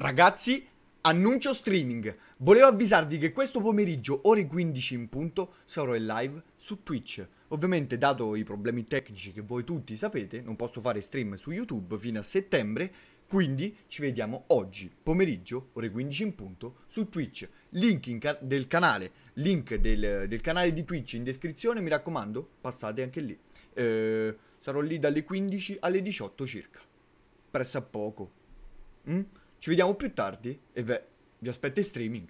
Ragazzi, annuncio streaming. Volevo avvisarvi che questo pomeriggio, ore 15 in punto, sarò in live su Twitch. Ovviamente, dato i problemi tecnici che voi tutti sapete, non posso fare stream su YouTube fino a settembre, quindi ci vediamo oggi, pomeriggio, ore 15 in punto, su Twitch. Link ca del canale, link del, del, canale di Twitch in descrizione, mi raccomando, passate anche lì. Eh, sarò lì dalle 15 alle 18 circa. Pressa poco. Mm? Ci vediamo più tardi e beh, vi aspetto in streaming.